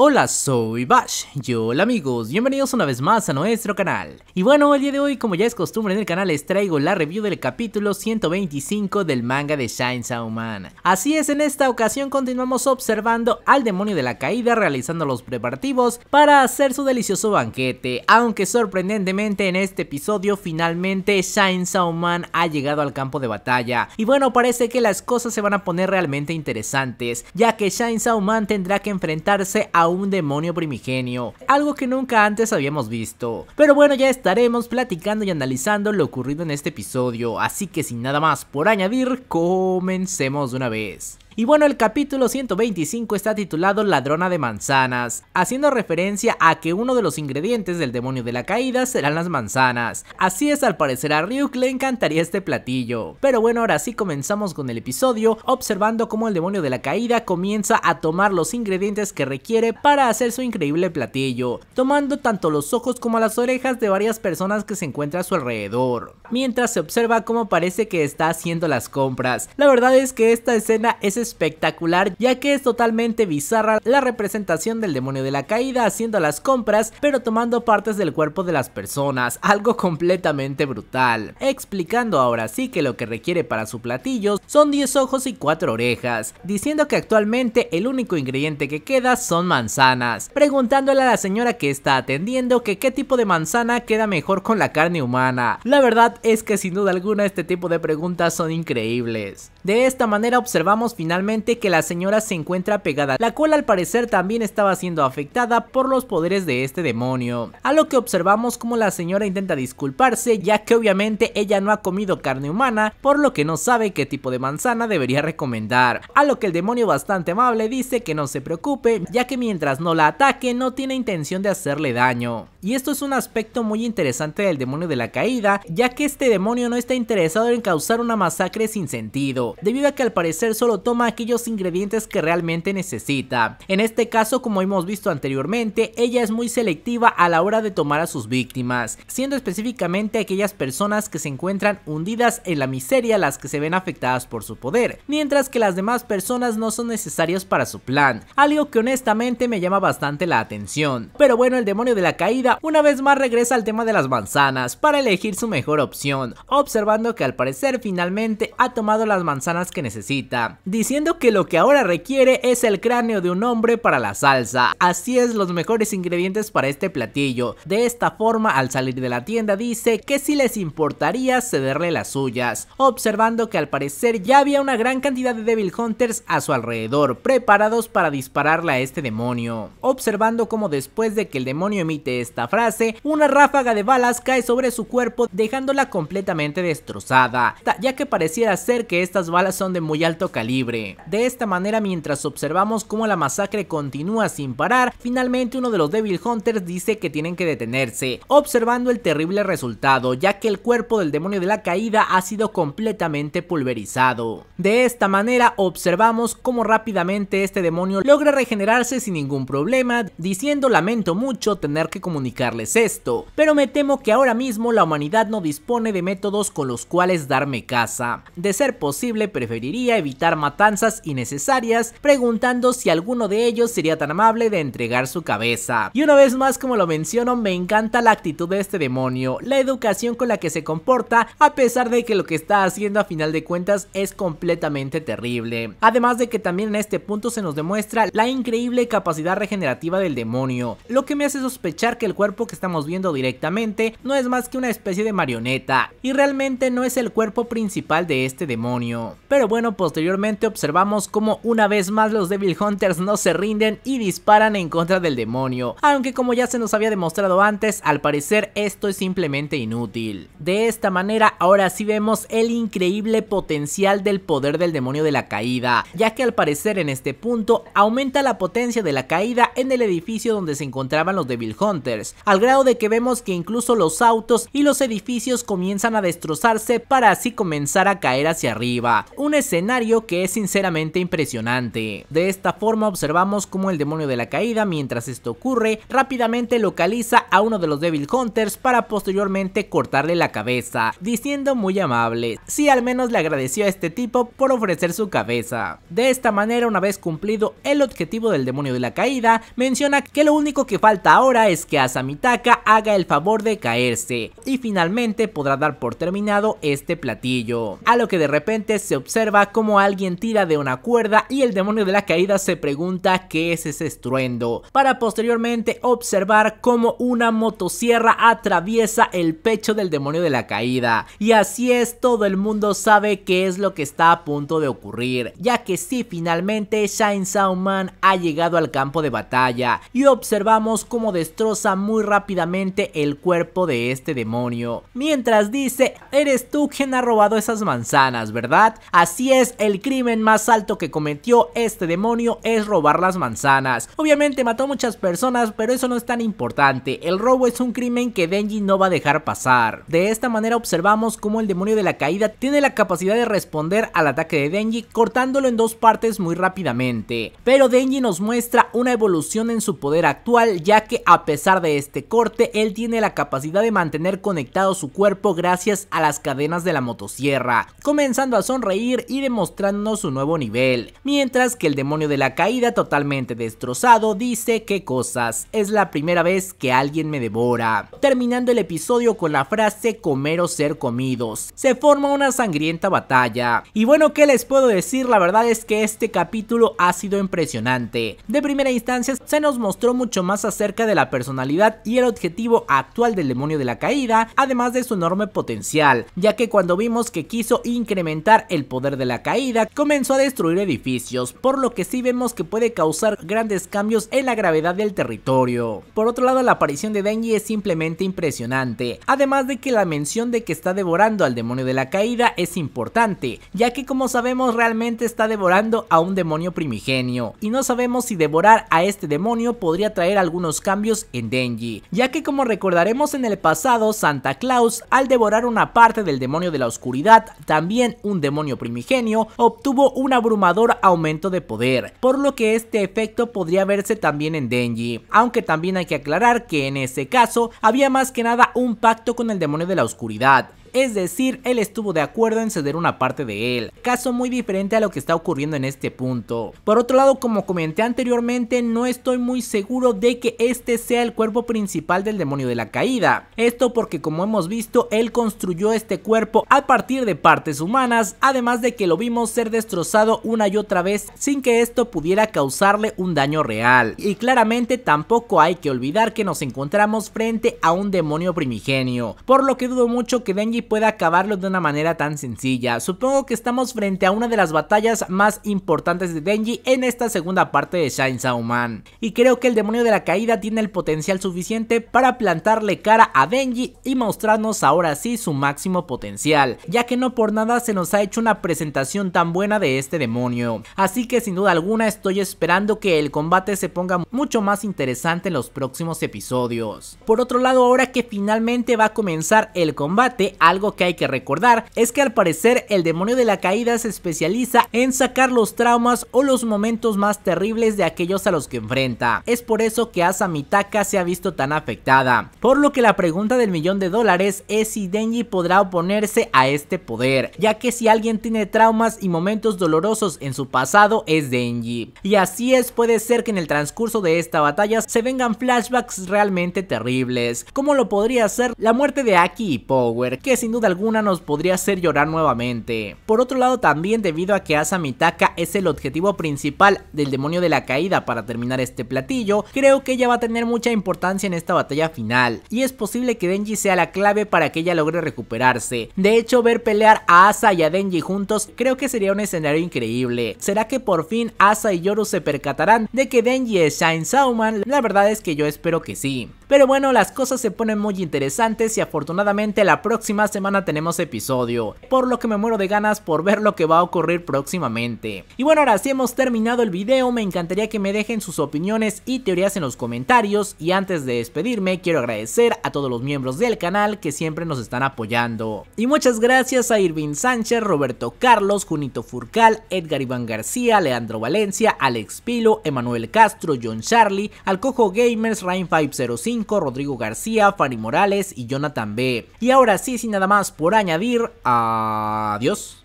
Hola, soy Bash, yo hola amigos, bienvenidos una vez más a nuestro canal. Y bueno, el día de hoy, como ya es costumbre en el canal, les traigo la review del capítulo 125 del manga de Shine Man. Así es, en esta ocasión continuamos observando al demonio de la caída realizando los preparativos para hacer su delicioso banquete, aunque sorprendentemente en este episodio finalmente Shine Man ha llegado al campo de batalla. Y bueno, parece que las cosas se van a poner realmente interesantes, ya que Shine Man tendrá que enfrentarse a un demonio primigenio, algo que nunca antes habíamos visto. Pero bueno, ya estaremos platicando y analizando lo ocurrido en este episodio, así que sin nada más por añadir, comencemos de una vez. Y bueno, el capítulo 125 está titulado Ladrona de Manzanas, haciendo referencia a que uno de los ingredientes del demonio de la caída serán las manzanas. Así es, al parecer a Ryuk le encantaría este platillo. Pero bueno, ahora sí comenzamos con el episodio, observando cómo el demonio de la caída comienza a tomar los ingredientes que requiere para hacer su increíble platillo, tomando tanto los ojos como las orejas de varias personas que se encuentran a su alrededor, mientras se observa cómo parece que está haciendo las compras. La verdad es que esta escena es espectacular ya que es totalmente bizarra la representación del demonio de la caída haciendo las compras pero tomando partes del cuerpo de las personas, algo completamente brutal. Explicando ahora sí que lo que requiere para su platillo son 10 ojos y 4 orejas, diciendo que actualmente el único ingrediente que queda son manzanas, preguntándole a la señora que está atendiendo que qué tipo de manzana queda mejor con la carne humana. La verdad es que sin duda alguna este tipo de preguntas son increíbles. De esta manera observamos finalmente que la señora se encuentra pegada, la cual al parecer también estaba siendo afectada por los poderes de este demonio. A lo que observamos como la señora intenta disculparse ya que obviamente ella no ha comido carne humana, por lo que no sabe qué tipo de manzana debería recomendar. A lo que el demonio bastante amable dice que no se preocupe ya que mientras no la ataque no tiene intención de hacerle daño. Y esto es un aspecto muy interesante del demonio de la caída ya que este demonio no está interesado en causar una masacre sin sentido debido a que al parecer solo toma aquellos ingredientes que realmente necesita. En este caso, como hemos visto anteriormente, ella es muy selectiva a la hora de tomar a sus víctimas, siendo específicamente aquellas personas que se encuentran hundidas en la miseria las que se ven afectadas por su poder, mientras que las demás personas no son necesarias para su plan, algo que honestamente me llama bastante la atención. Pero bueno, el demonio de la caída una vez más regresa al tema de las manzanas para elegir su mejor opción, observando que al parecer finalmente ha tomado las manzanas manzanas que necesita, diciendo que lo que ahora requiere es el cráneo de un hombre para la salsa. Así es los mejores ingredientes para este platillo. De esta forma, al salir de la tienda dice que si les importaría cederle las suyas, observando que al parecer ya había una gran cantidad de Devil Hunters a su alrededor, preparados para dispararle a este demonio. Observando como después de que el demonio emite esta frase, una ráfaga de balas cae sobre su cuerpo dejándola completamente destrozada, ya que pareciera ser que estas balas son de muy alto calibre. De esta manera, mientras observamos cómo la masacre continúa sin parar, finalmente uno de los Devil Hunters dice que tienen que detenerse, observando el terrible resultado, ya que el cuerpo del demonio de la caída ha sido completamente pulverizado. De esta manera, observamos cómo rápidamente este demonio logra regenerarse sin ningún problema, diciendo lamento mucho tener que comunicarles esto, pero me temo que ahora mismo la humanidad no dispone de métodos con los cuales darme casa. De ser posible, preferiría evitar matanzas innecesarias, preguntando si alguno de ellos sería tan amable de entregar su cabeza. Y una vez más como lo menciono, me encanta la actitud de este demonio, la educación con la que se comporta, a pesar de que lo que está haciendo a final de cuentas es completamente terrible. Además de que también en este punto se nos demuestra la increíble capacidad regenerativa del demonio, lo que me hace sospechar que el cuerpo que estamos viendo directamente no es más que una especie de marioneta, y realmente no es el cuerpo principal de este demonio. Pero bueno, posteriormente observamos como una vez más los Devil Hunters no se rinden y disparan en contra del demonio, aunque como ya se nos había demostrado antes, al parecer esto es simplemente inútil. De esta manera ahora sí vemos el increíble potencial del poder del demonio de la caída, ya que al parecer en este punto aumenta la potencia de la caída en el edificio donde se encontraban los Devil Hunters, al grado de que vemos que incluso los autos y los edificios comienzan a destrozarse para así comenzar a caer hacia arriba un escenario que es sinceramente impresionante. De esta forma observamos cómo el demonio de la caída, mientras esto ocurre, rápidamente localiza a uno de los Devil Hunters para posteriormente cortarle la cabeza, diciendo muy amable, si al menos le agradeció a este tipo por ofrecer su cabeza. De esta manera, una vez cumplido el objetivo del demonio de la caída, menciona que lo único que falta ahora es que Asamitaka haga el favor de caerse, y finalmente podrá dar por terminado este platillo, a lo que de repente se observa como alguien tira de una cuerda y el demonio de la caída se pregunta qué es ese estruendo, para posteriormente observar cómo una motosierra atraviesa el pecho del demonio de la caída. Y así es, todo el mundo sabe qué es lo que está a punto de ocurrir, ya que si finalmente Shine Sauman ha llegado al campo de batalla y observamos cómo destroza muy rápidamente el cuerpo de este demonio. Mientras dice, eres tú quien ha robado esas manzanas, ¿verdad? Así es, el crimen más alto que cometió este demonio es robar las manzanas. Obviamente mató a muchas personas, pero eso no es tan importante. El robo es un crimen que Denji no va a dejar pasar. De esta manera observamos cómo el demonio de la caída tiene la capacidad de responder al ataque de Denji cortándolo en dos partes muy rápidamente. Pero Denji nos muestra una evolución en su poder actual ya que a pesar de este corte él tiene la capacidad de mantener conectado su cuerpo gracias a las cadenas de la motosierra, comenzando a sonreír reír y demostrando su nuevo nivel, mientras que el demonio de la caída totalmente destrozado dice que cosas, es la primera vez que alguien me devora. Terminando el episodio con la frase comer o ser comidos, se forma una sangrienta batalla. Y bueno, que les puedo decir? La verdad es que este capítulo ha sido impresionante. De primera instancia se nos mostró mucho más acerca de la personalidad y el objetivo actual del demonio de la caída, además de su enorme potencial, ya que cuando vimos que quiso incrementar el el poder de la caída, comenzó a destruir edificios, por lo que sí vemos que puede causar grandes cambios en la gravedad del territorio. Por otro lado, la aparición de Denji es simplemente impresionante, además de que la mención de que está devorando al demonio de la caída es importante, ya que como sabemos realmente está devorando a un demonio primigenio, y no sabemos si devorar a este demonio podría traer algunos cambios en Denji, ya que como recordaremos en el pasado, Santa Claus al devorar una parte del demonio de la oscuridad, también un demonio primigenio, obtuvo un abrumador aumento de poder, por lo que este efecto podría verse también en Denji, aunque también hay que aclarar que en ese caso había más que nada un pacto con el demonio de la oscuridad, es decir, él estuvo de acuerdo en ceder una parte de él, caso muy diferente a lo que está ocurriendo en este punto. Por otro lado, como comenté anteriormente, no estoy muy seguro de que este sea el cuerpo principal del demonio de la caída, esto porque como hemos visto, él construyó este cuerpo a partir de partes humanas, además de que lo vimos ser destrozado una y otra vez sin que esto pudiera causarle un daño real. Y claramente tampoco hay que olvidar que nos encontramos frente a un demonio primigenio, por lo que dudo mucho que Denji puede acabarlo de una manera tan sencilla. Supongo que estamos frente a una de las batallas más importantes de Denji en esta segunda parte de Shine Man. Y creo que el demonio de la caída tiene el potencial suficiente para plantarle cara a Denji y mostrarnos ahora sí su máximo potencial, ya que no por nada se nos ha hecho una presentación tan buena de este demonio. Así que sin duda alguna estoy esperando que el combate se ponga mucho más interesante en los próximos episodios. Por otro lado, ahora que finalmente va a comenzar el combate, algo que hay que recordar es que al parecer el demonio de la caída se especializa en sacar los traumas o los momentos más terribles de aquellos a los que enfrenta. Es por eso que Asa Mitaka se ha visto tan afectada. Por lo que la pregunta del millón de dólares es si Denji podrá oponerse a este poder, ya que si alguien tiene traumas y momentos dolorosos en su pasado es Denji. Y así es, puede ser que en el transcurso de esta batalla se vengan flashbacks realmente terribles, como lo podría ser la muerte de Aki y Power, que sin duda alguna nos podría hacer llorar nuevamente. Por otro lado también debido a que Asa Mitaka es el objetivo principal del demonio de la caída para terminar este platillo, creo que ella va a tener mucha importancia en esta batalla final y es posible que Denji sea la clave para que ella logre recuperarse. De hecho ver pelear a Asa y a Denji juntos creo que sería un escenario increíble. ¿Será que por fin Asa y Yoru se percatarán de que Denji es Shine Sauman? La verdad es que yo espero que sí. Pero bueno, las cosas se ponen muy interesantes y afortunadamente la próxima semana tenemos episodio, por lo que me muero de ganas por ver lo que va a ocurrir próximamente. Y bueno, ahora si hemos terminado el video, me encantaría que me dejen sus opiniones y teorías en los comentarios y antes de despedirme quiero agradecer a todos los miembros del canal que siempre nos están apoyando. Y muchas gracias a Irving Sánchez, Roberto Carlos, Junito Furcal, Edgar Iván García, Leandro Valencia, Alex Pilo, Emanuel Castro, John Charlie, Alcojo Gamers, Rain505, Rodrigo García, Fanny Morales y Jonathan B. Y ahora sí, sin nada más por añadir. Adiós.